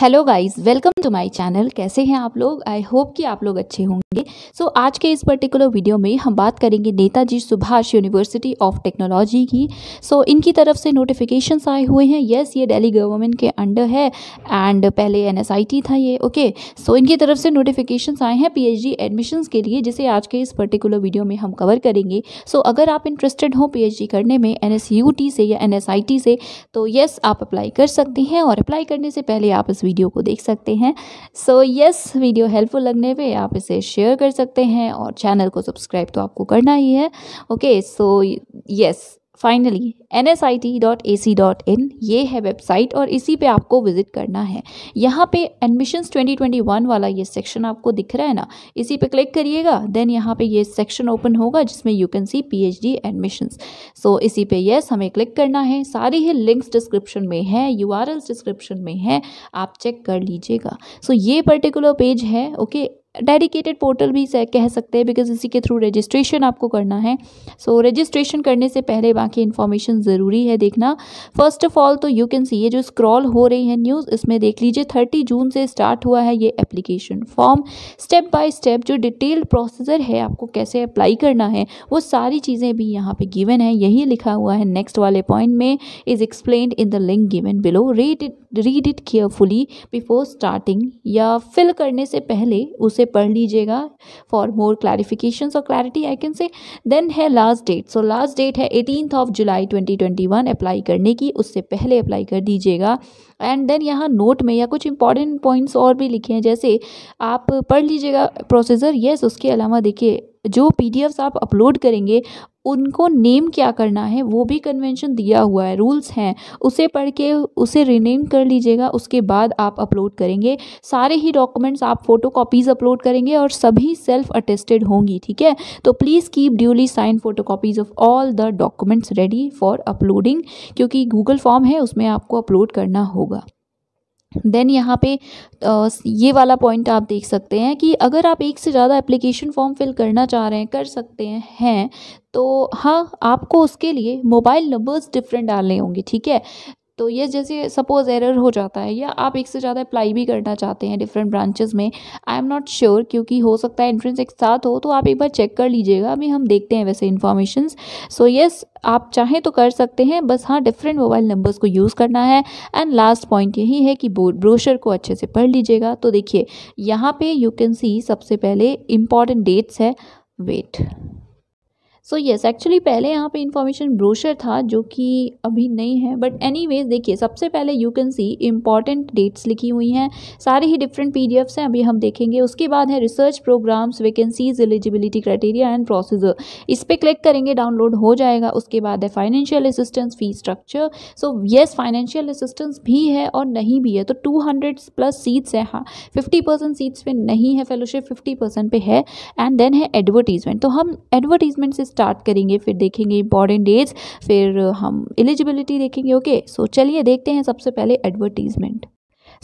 Hello guys welcome to my channel कैसे हैं आप लोग आई होप कि आप लोग अच्छे होंगे सो so, आज के इस पर्टिकुलर वीडियो में हम बात करेंगे Netaji Subhash university of technology की सो so, इनकी तरफ से नोटिफिकेशंस आए हुए हैं यस yes, ये दिल्ली गवर्नमेंट के अंडर है एंड पहले एनएसआईटी था ये ओके okay. सो so, इनकी तरफ से नोटिफिकेशंस आए हैं पी एडमिशंस के लिए जिसे आज के इस पर्टिकुलर वीडियो में हम कवर करेंगे सो so, अगर आप इंटरेस्टेड हों पी करने में एन से या एन से तो यस yes, आप अप्लाई कर सकते हैं और अप्लाई करने से पहले पहले आप इस वीडियो को देख सकते हैं सो यस वीडियो हेल्पफुल लगने पे आप इसे शेयर कर सकते हैं और चैनल को सब्सक्राइब तो आपको करना ही है okay so yes finally N S I T dot A C dot in ये है वेबसाइट और इसी पे आपको विज़िट करना है यहाँ पे एडमिशन्स 2021 वाला ये सेक्शन आपको दिख रहा है ना इसी पे क्लिक करिएगा देन यहाँ पे ये सेक्शन ओपन होगा जिसमें you can see P H D admissions so इसी पे येस हमें क्लिक करना है सारी ही लिंक्स डिस्क्रिप्शन में है यू आर एल्स डिस्क्रिप्शन में है आप चेक कर लीजिएगा सो so, ये पर्टिकुलर पेज है ओके डेडिकेटेड पोर्टल भी कह सकते हैं बिकॉज इसी के थ्रू रजिस्ट्रेशन आपको करना है सो so, रजिस्ट्रेशन करने से पहले बाकी इन्फॉर्मेशन ज़रूरी है देखना फर्स्ट ऑफ ऑल तो यू कैन सी ये जो स्क्रॉल हो रही है न्यूज़ इसमें देख लीजिए थर्टी जून से स्टार्ट हुआ है ये application form step by step जो डिटेल्ड प्रोसीजर है आपको कैसे अप्लाई करना है वो सारी चीज़ें भी यहाँ पर गिवन है यही लिखा हुआ है नेक्स्ट वाले पॉइंट में is explain in the link given below read it read it carefully before starting या फिल करने से पहले उसे से पढ़ लीजिएगा फॉर मोर क्लैरिफिकेशन और clarity I can say then है last date so last date है eighteenth of July twenty twenty one apply करने की उससे पहले अप्लाई कर दीजिएगा एंड देन यहाँ नोट में या कुछ इंपॉर्टेंट पॉइंट्स और भी लिखे हैं जैसे आप पढ़ लीजिएगा प्रोसीजर येस उसके अलावा देखिए जो पी आप अपलोड करेंगे उनको नेम क्या करना है वो भी कन्वेंशन दिया हुआ है रूल्स हैं उसे पढ़ के उसे रिनेम कर लीजिएगा उसके बाद आप अपलोड करेंगे सारे ही डॉक्यूमेंट्स आप फोटो कॉपीज़ अपलोड करेंगे और सभी सेल्फ अटेस्टेड होंगी ठीक है तो please keep duly sign photocopies of all the documents ready for uploading क्योंकि गूगल फॉर्म है उसमें आपको अपलोड करना होगा देन यहाँ पे ये वाला पॉइंट आप देख सकते हैं कि अगर आप एक से ज़्यादा एप्लीकेशन फॉर्म फिल करना चाह रहे हैं कर सकते हैं तो हाँ आपको उसके लिए मोबाइल नंबर्स डिफरेंट डालने होंगे ठीक है तो ये जैसे सपोज एरर हो जाता है या आप एक से ज़्यादा अप्लाई भी करना चाहते हैं डिफरेंट ब्रांचेज़ में आई एम नॉट श्योर क्योंकि हो सकता है एंट्रेंस एक साथ हो तो आप एक बार चेक कर लीजिएगा अभी हम देखते हैं वैसे इन्फॉर्मेशन सो येस आप चाहें तो कर सकते हैं बस हाँ डिफरेंट मोबाइल नंबर्स को यूज़ करना है एंड लास्ट पॉइंट यही है कि ब्रोशर को अच्छे से पढ़ लीजिएगा तो देखिए यहाँ पे यू कैन सी सबसे पहले इम्पॉर्टेंट डेट्स है वेट सो यस एक्चुअली पहले यहाँ पे इंफॉर्मेशन ब्रोशर था जो कि अभी नहीं है बट एनी वेज देखिए सबसे पहले you can see important dates लिखी हुई हैं सारे ही डिफरेंट पी एफ्स हैं अभी हम देखेंगे उसके बाद है research programs vacancies eligibility criteria and procedure इस पर क्लिक करेंगे डाउनलोड हो जाएगा उसके बाद है financial assistance fee structure so yes financial assistance भी है और नहीं भी है तो टू हंड्रेड प्लस सीट्स है हाँ फिफ्टी परसेंट सीट्स पर नहीं है फेलोशिप फिफ्टी परसेंट पे है एंड देन है एडवर्टीजमेंट तो हम एडवर्टीजमेंट से स्टार्ट करेंगे फिर देखेंगे इंपॉर्टेंट डेट्स फिर हम एलिजिबिलिटी देखेंगे ओके सो चलिए देखते हैं सबसे पहले एडवर्टीज़मेंट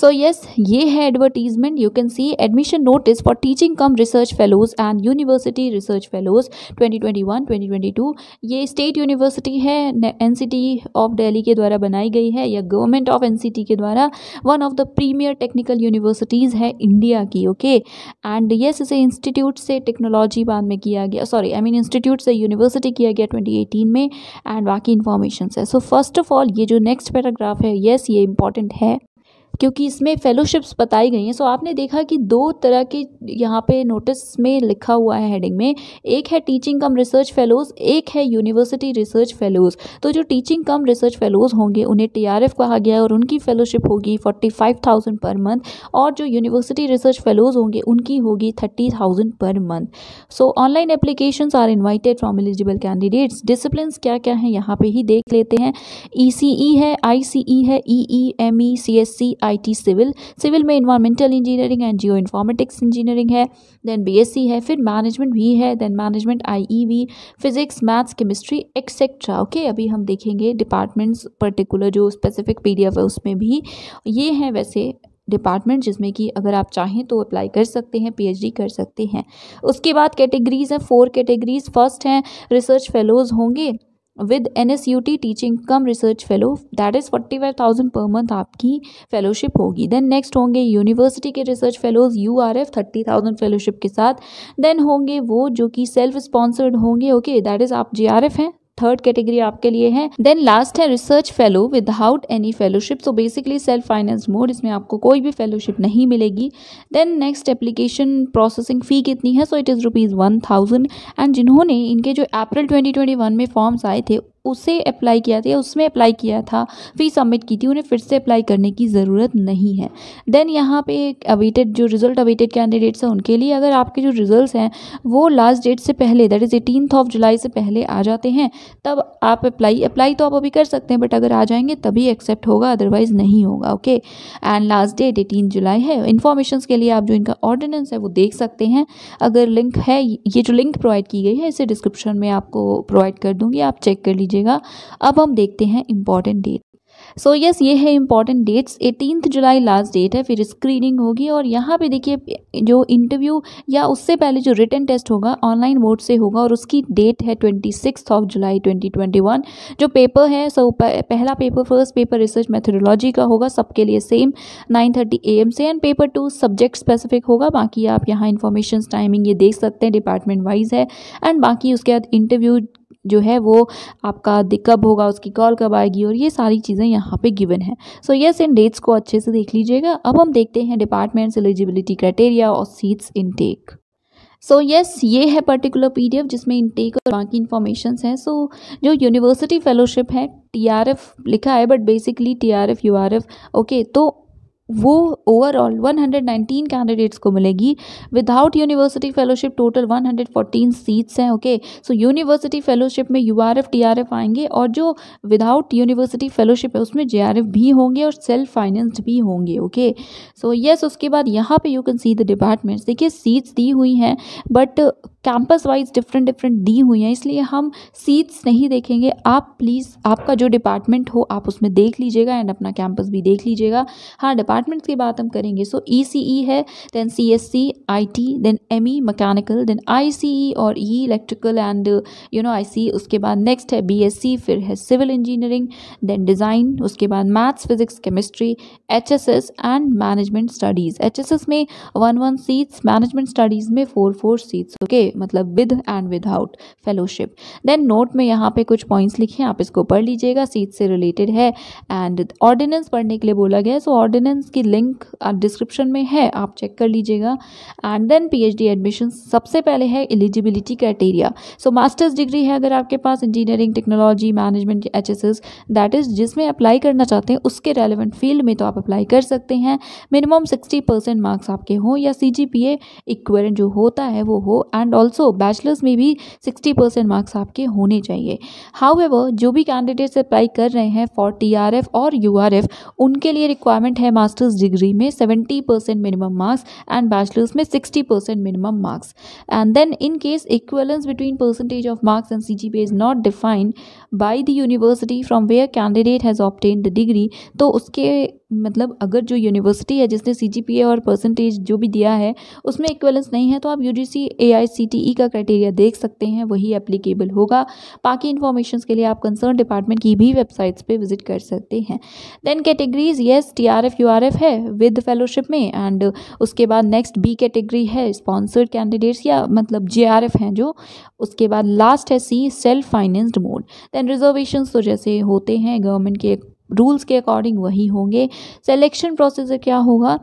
सो यस ये है advertisement you can see admission notice for teaching cum research fellows and university research fellows 2021 2022 ये स्टेट यूनिवर्सिटी है एन ऑफ दिल्ली के द्वारा बनाई गई है या गवर्नमेंट ऑफ एन के द्वारा one of the premier technical universities है इंडिया की ओके एंड यस इसे इंस्टीट्यूट से टेक्नोलॉजी बाद में किया गया सॉरी आई मीन इंस्टीट्यूट से यूनिवर्सिटी किया गया 2018 में एंड बाकी इन्फॉर्मेशन है सो फर्स्ट ऑफ ऑल ये जो नेक्स्ट पैराग्राफ है येस yes, ये इंपॉर्टेंट है क्योंकि इसमें फेलोशिप्स बताई गई हैं सो आपने देखा कि दो तरह के यहाँ पे नोटिस में लिखा हुआ है हेडिंग में एक है टीचिंग कम रिसर्च फेलोज़ एक है यूनिवर्सिटी रिसर्च फेलोज़ तो जो टीचिंग कम रिसर्च फेलोज़ होंगे उन्हें टी कहा गया है और उनकी फेलोशिप होगी forty five thousand per month और जो यूनिवर्सिटी रिसर्च फेलोज़ होंगे उनकी होगी thirty thousand per month so online application are invited from eligible candidates discipline क्या क्या हैं यहाँ पे ही देख लेते हैं ई e e है आई e है E E M E C S C IT civil civil में environmental engineering and geoinformatics engineering है देन बीएससी है फिर मैनेजमेंट भी है देन मैनेजमेंट आईईवी physics maths chemistry etcetera okay अभी हम देखेंगे डिपार्टमेंट्स पर्टिकुलर जो स्पेसिफिक पी है उसमें भी ये हैं वैसे डिपार्टमेंट जिसमें कि अगर आप चाहें तो अप्लाई कर सकते हैं पीएचडी कर सकते हैं उसके बाद कैटेगरीज हैं फोर कैटेगरीज फर्स्ट हैं रिसर्च फेलोज़ होंगे with N S U T teaching cum research fellow that is forty five thousand per month आपकी फेलोशिप होगी देन नेक्स्ट होंगे यूनिवर्सिटी के research fellows U R F thirty thousand fellowship के साथ then होंगे वो जो कि सेल्फ स्पॉन्सर्ड होंगे ओके दैट इज़ आप जे आर एफ हैं थर्ड कैटेगरी आपके लिए है देन लास्ट है research fellow without any fellowship so basically self finance mode इसमें आपको कोई भी फेलोशिप नहीं मिलेगी then next application processing fee कितनी है so it is rupees one thousand and जिन्होंने इनके जो अप्रैल ट्वेंटी ट्वेंटी वन में फॉर्म्स आए थे उसे अप्लाई किया था या उसमें अप्लाई किया था फी सबमिट की थी उन्हें फिर से अप्लाई करने की ज़रूरत नहीं है देन यहाँ पे अवेटेड जो रिजल्ट अवेटेड कैंडिडेट्स हैं उनके लिए अगर आपके जो रिजल्ट्स हैं वो लास्ट डेट से पहले that is eighteenth of July से पहले आ जाते हैं तब आप अप्लाई अप्लाई तो आप अभी कर सकते हैं बट अगर आ जाएंगे तभी एक्सेप्ट होगा अदरवाइज़ नहीं होगा okay and last date eighteen July है इन्फॉर्मेशन के लिए आप जो इनका ऑर्डिनेंस है वो देख सकते हैं अगर लिंक है ये जो लिंक प्रोवाइड की गई है इसे डिस्क्रिप्शन में आपको प्रोवाइड कर दूँगी आप चेक कर लीजिएगा अब हम देखते हैं इंपॉर्टेंट डेट सो यस ये है important dates eighteenth July last date है फिर स्क्रीनिंग होगी और यहाँ पे देखिए जो इंटरव्यू या उससे पहले जो रिटर्न टेस्ट होगा ऑनलाइन मोड से होगा और उसकी डेट है twenty six of July twenty twenty one जो पेपर है सो so, पहला paper first paper research methodology का होगा सबके लिए same nine thirty A M से and paper two subject specific होगा बाकी आप यहाँ इन्फॉर्मेशन टाइमिंग ये देख सकते हैं डिपार्टमेंट वाइज है एंड बाकी उसके बाद इंटरव्यू जो है वो आपका कब होगा उसकी कॉल कब आएगी और ये सारी चीज़ें यहाँ पे गिवन है सो यस इन डेट्स को अच्छे से देख लीजिएगा अब हम देखते हैं डिपार्टमेंट्स एलिजिबिलिटी क्राइटेरिया और seats intake so so, yes yes, ये है पर्टिकुलर पीडीएफ जिसमें इनटेक और बाकी इन्फॉर्मेशन हैं सो so, जो यूनिवर्सिटी फेलोशिप है टीआरएफ लिखा है but basically TRF URF okay तो वो ओवरऑल 119 कैंडिडेट्स को मिलेगी without university fellowship total 114 seats हैं ओके सो यूनिवर्सिटी फेलोशिप में U R F T R F आएंगे और जो विदाउट यूनिवर्सिटी फेलोशिप है उसमें जे आर एफ भी होंगे और सेल्फ फाइनेंस्ड भी होंगे ओके सो यस उसके बाद यहाँ पे you can see the departments देखिए सीट्स दी हुई हैं but campus wise different different दी हुई हैं इसलिए हम सीट्स नहीं देखेंगे आप प्लीज़ आपका जो डिपार्टमेंट हो आप उसमें देख लीजिएगा एंड अपना कैंपस भी देख लीजिएगा हाँ डिपार्टमेंट्स की बात हम करेंगे सो ई सी ई है then C S C I T then M E mechanical then I C E और E electrical and you know I C उसके बाद नेक्स्ट है बी एस सी फिर है सिविल इंजीनियरिंग देन डिज़ाइन उसके बाद maths physics chemistry H S S and management studies H S S में one one seats management studies में four four seats okay मतलब with and without fellowship then note में यहाँ पे कुछ points लिखे हैं आप इसको पढ़ लीजिएगा सीट से रिलेटेड है एंड ऑर्डिनेंस पढ़ने के लिए बोला गया है सो ऑर्डिनेंस की लिंक डिस्क्रिप्शन में है आप चेक कर लीजिएगा एंड देन पी एडमिशन सबसे पहले है eligibility criteria so masters degree है अगर आपके पास engineering technology management H S S that is जिसमें अप्लाई करना चाहते हैं उसके रेलिवेंट फील्ड में तो आप अप्लाई कर सकते हैं मिनिमम सिक्सटी परसेंट मार्क्स आपके हों या सी जी पी एक्वेरेंट जो होता है वो हो एंड ऑल्सो बैचलर्स में भी सिक्सटी परसेंट मार्क्स आपके होने चाहिए हाउ जो भी कैंडिडेट्स अप्लाई कर रहे हैं फॉर टी और यू उनके लिए रिक्वायरमेंट है मास्टर्स डिग्री में seventy percent minimum marks and bachelors में sixty percent minimum marks and then in case equivalence between percentage of marks and C G P is not defined by the university from where candidate has obtain the degree तो उसके मतलब अगर जो university है जिसने सी G P A और percentage जो भी दिया है उसमें इक्वलेंस नहीं है तो आप you ji C C A I T E का क्राइटेरिया देख सकते हैं वही एप्लीकेबल होगा बाकी इन्फॉर्मेशन के लिए आप कंसर्न डिपार्टमेंट की भी वेबसाइट्स पर विजिट कर सकते हैं then categories yes T R F U R F है विद फेलोशिप में एंड उसके बाद नेक्स्ट बी कैटेगरी है स्पॉन्सर्ड कैंडिडेट्स या मतलब जे आर एफ हैं जो उसके बाद लास्ट है C self financed mode then reservation तो जैसे होते हैं गवर्नमेंट के रूल्स के अकॉर्डिंग वही होंगे सेलेक्शन प्रोसेस क्या होगा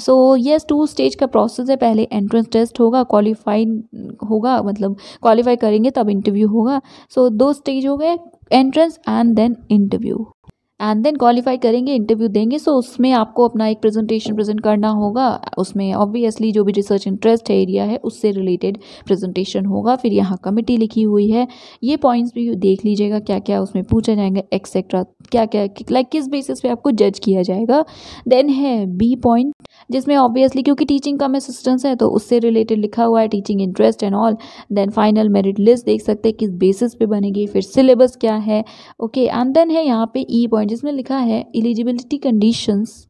सो यस टू स्टेज का प्रोसेस है पहले एंट्रेंस टेस्ट होगा क्वालिफाइड होगा मतलब क्वालिफाई करेंगे तब इंटरव्यू होगा सो so, दो स्टेज हो गए entrance and then interview and then qualify करेंगे इंटरव्यू देंगे सो so उसमें आपको अपना एक प्रेजेंटेशन प्रेजेंट करना होगा उसमें ऑब्वियसली जो भी रिसर्च इंटरेस्ट है एरिया है उससे रिलेटेड प्रेजेंटेशन होगा फिर यहाँ कमिटी लिखी हुई है ये पॉइंट्स भी देख लीजिएगा क्या क्या उसमें पूछा जाएगा एक्सेट्रा क्या क्या लाइक like किस बेसिस पे आपको जज किया जाएगा देन है बी पॉइंट जिसमें ऑब्वियसली क्योंकि टीचिंग कम असिस्टेंस है तो उससे रिलेटेड लिखा हुआ है teaching interest and all then final merit list देख सकते हैं किस बेसिस पे बनेगी फिर सिलेबस क्या है ओके एंड देन है यहाँ पे ई e पॉइंट जिसमें लिखा है एलिजिबिलिटी कंडीशंस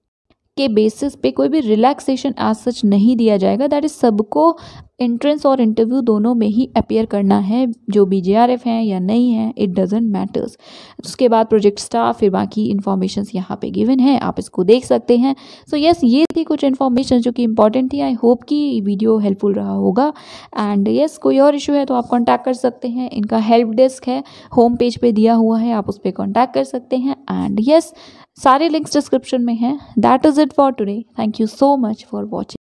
के बेसिस पे कोई भी रिलैक्सेशन आज सच नहीं दिया जाएगा दैट इज़ सबको एंट्रेंस और इंटरव्यू दोनों में ही अपेयर करना है जो बी जे आर एफ हैं या नहीं है इट डजेंट मैटर्स उसके बाद प्रोजेक्ट स्टाफ फिर बाकी इन्फॉर्मेशन यहाँ पे गिवन है आप इसको देख सकते हैं सो so, यस yes, ये थी कुछ इन्फॉर्मेशन जो कि इंपॉर्टेंट थी आई होप कि वीडियो हेल्पफुल रहा होगा एंड यस yes, कोई और इशू है तो आप कॉन्टैक्ट कर सकते हैं इनका हेल्प डेस्क है होम पेज पर दिया हुआ है आप उस पर कॉन्टैक्ट कर सकते हैं एंड यस yes, सारे लिंक्स डिस्क्रिप्शन में हैं that is it for today thank you so much for watching